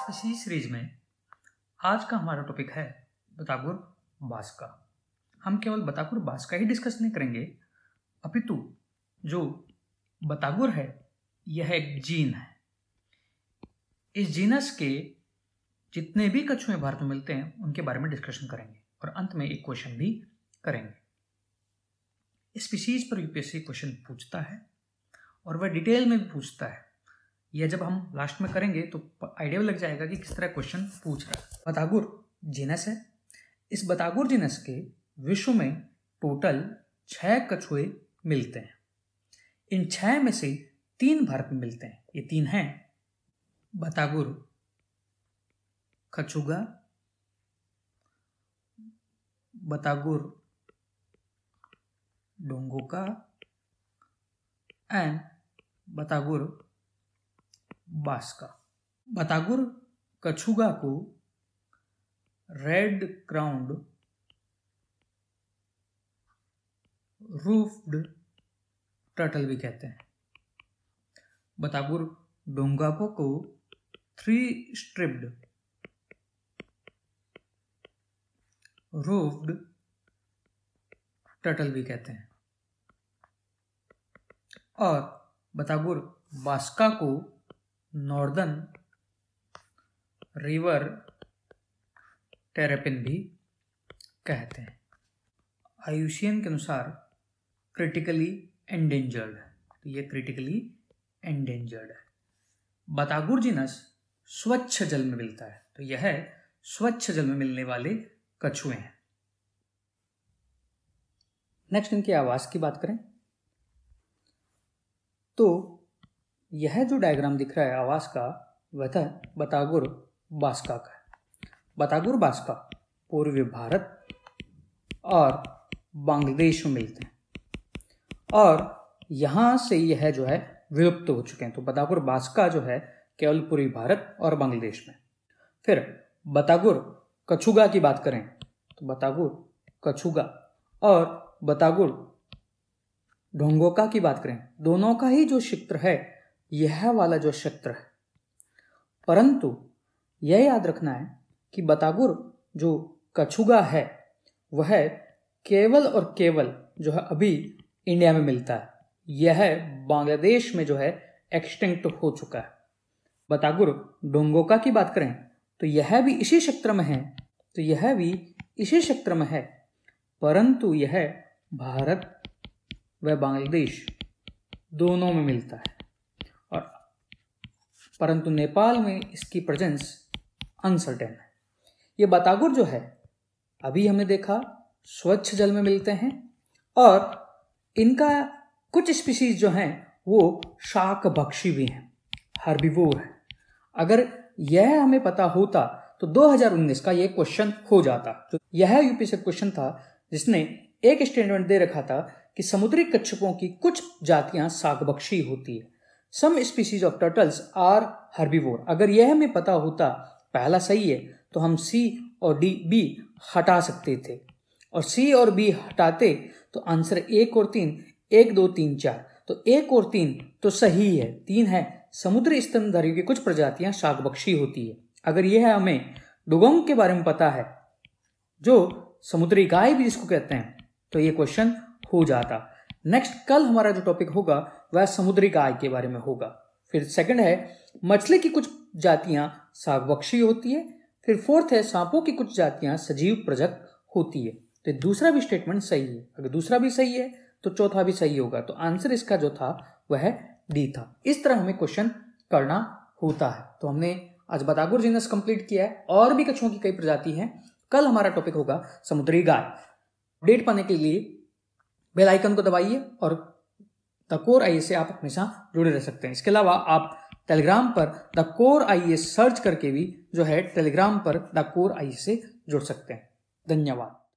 आज इसी सीरीज में आज का हमारा टॉपिक है बतागुर बास्का हम केवल बतागुर बास्का ही डिस्कस नहीं करेंगे अपितु जो बतागुर है यह एक जीन है इस जीनस के जितने भी कछुए भारत में मिलते हैं उनके बारे में डिस्कशन करेंगे और अंत में एक क्वेश्चन भी करेंगे स्पीसीज पर यूपीएससी क्वेश्चन पूछता है और वह डिटेल में भी पूछता है यह जब हम लास्ट में करेंगे तो आइडिया लग जाएगा कि किस तरह क्वेश्चन पूछ रहा है बतागुर जीनस है इस बतागुर जीनस के विश्व में टोटल छः कछुए मिलते हैं इन छः में से तीन भारत में मिलते हैं ये तीन हैं बतागुर खचुगा बतागुर डोंगोका एंड बतागुर बास का बतागुर कछुगा को रेड क्राउंड रूफ्ड टर्टल भी कहते हैं बतागुर डोंगापो को थ्री स्ट्रिप्ड रूफ्ड टर्टल भी कहते हैं और बतागुर बास्का को नॉर्दर्न रिवर टेरेपिन भी कहते हैं आयुषियन के अनुसार क्रिटिकली एंडेंजर्ड है तो ये क्रिटिकली एंडेंजर्ड है बतागुर जिनस स्वच्छ जल में मिलता है तो यह स्वच्छ जल में मिलने वाले कछुए हैं नेक्स्ट इनके आवास की बात करें तो यह जो डायग्राम दिख रहा है आवास का वह बतागुर बास्का का है बतागुर बास्का पूर्वी भारत और बांग्लादेश में मिलते हैं और यहाँ से यह जो है विलुप्त हो चुके हैं तो बतागुर बास्का जो है केवल पूर्वी भारत और बांग्लादेश में फिर बतागुर कछुगा की बात करें तो बतागुर कछुगा और बतागुर ढोंगोका की बात करें दोनों का ही जो क्षेत्र है यह वाला जो क्षेत्र है परंतु यह याद रखना है कि बतागुर जो कछुगा है वह केवल और केवल जो है अभी इंडिया में मिलता है यह बांग्लादेश में जो है एक्सटिंक्ट हो चुका है बतागुर डोंगोका की बात करें तो यह भी इसी क्षेत्र में है तो यह भी इसी क्षेत्र में है परंतु यह भारत व बांग्लादेश दोनों में मिलता है परंतु नेपाल में इसकी प्रेजेंस अनसर्टेन है ये बतागुर जो है अभी हमने देखा स्वच्छ जल में मिलते हैं और इनका कुछ स्पीशीज जो हैं वो शाक बख्शी भी हैं हर्बिवोर है अगर यह हमें पता होता तो 2019 का यह क्वेश्चन हो जाता तो यह यूपी से क्वेश्चन था जिसने एक स्टेटमेंट दे रखा था कि समुद्री कच्छपों की कुछ जातियां सागबक्षी होती है some species of turtles are herbivore अगर यह हमें पता होता पहला सही है तो हम सी और डी बी हटा सकते थे और सी और बी हटाते तो आंसर एक और तीन एक दो तीन चार तो एक और तीन तो सही है तीन है समुद्र स्तनधारियों की कुछ प्रजातियां शाकबक्शी होती है अगर यह है हमें डुगोंग के बारे में पता है जो समुद्री गाय भी जिसको कहते हैं तो ये क्वेश्चन हो जाता नेक्स्ट कल हमारा जो टॉपिक होगा वह समुद्री गाय के बारे में होगा फिर सेकंड है मछली की कुछ जातियां सागवक्षी होती है फिर फोर्थ है सांपों की कुछ जातियां सजीव प्रजक होती है तो दूसरा भी स्टेटमेंट सही है अगर दूसरा भी सही है तो चौथा भी सही होगा तो आंसर इसका जो था वह डी था इस तरह हमें क्वेश्चन करना होता है तो हमने आज बतागुर जीनस कंप्लीट किया है और भी कछुओं की कई प्रजाति हैं कल हमारा टॉपिक होगा समुद्री गाय अपडेट पाने के लिए बेल आइकन को दबाइए और द कोर आई से आप हमेशा जुड़े रह सकते हैं इसके अलावा आप टेलीग्राम पर द कोर आई सर्च करके भी जो है टेलीग्राम पर द कोर आई से जुड़ सकते हैं धन्यवाद